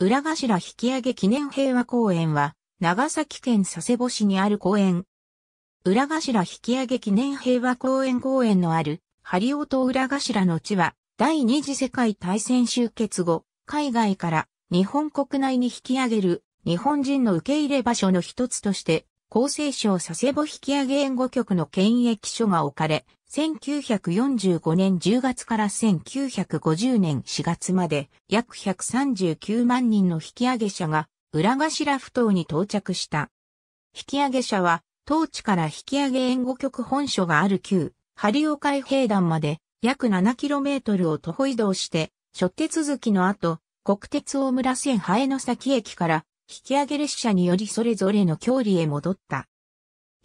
裏頭引き上げ記念平和公園は、長崎県佐世保市にある公園。裏頭引き上げ記念平和公園公園のある、針尾と浦頭の地は、第二次世界大戦終結後、海外から日本国内に引き上げる日本人の受け入れ場所の一つとして厚生省佐世保引上げ援護局の検疫所が置かれ、1945年10月から1950年4月まで約139万人の引上げ者が裏頭不頭に到着した。引上げ者は、当地から引上げ援護局本所がある旧、針岡海兵団まで約 7km を徒歩移動して、初手続きの後、国鉄大村線ハエの崎駅から引き上げ列車によりそれぞれの距離へ戻った。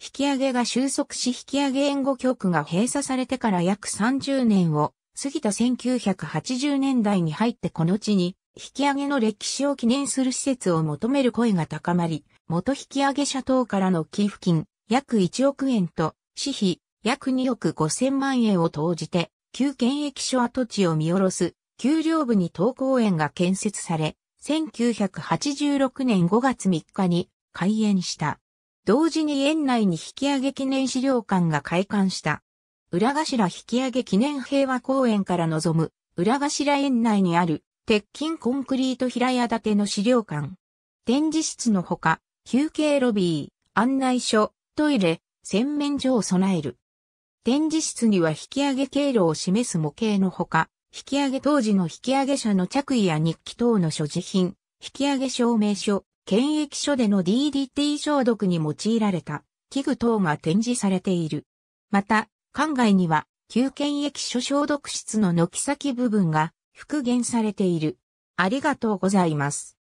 引き上げが収束し引き上げ援護局が閉鎖されてから約30年を過ぎた1980年代に入ってこの地に引き上げの歴史を記念する施設を求める声が高まり、元引き上げ者等からの寄付金約1億円と、私費約2億5千万円を投じて、旧検疫所跡地を見下ろす、給料部に当公園が建設され、1986年5月3日に開園した。同時に園内に引き上げ記念資料館が開館した。浦頭引き上げ記念平和公園から望む浦頭園内にある鉄筋コンクリート平屋建ての資料館。展示室のほか、休憩ロビー、案内所、トイレ、洗面所を備える。展示室には引き上げ経路を示す模型のほか、引き上げ当時の引き上げ者の着衣や日記等の所持品、引き上げ証明書、検疫所での DDT 消毒に用いられた器具等が展示されている。また、館外には、旧検疫所消毒室の軒先部分が復元されている。ありがとうございます。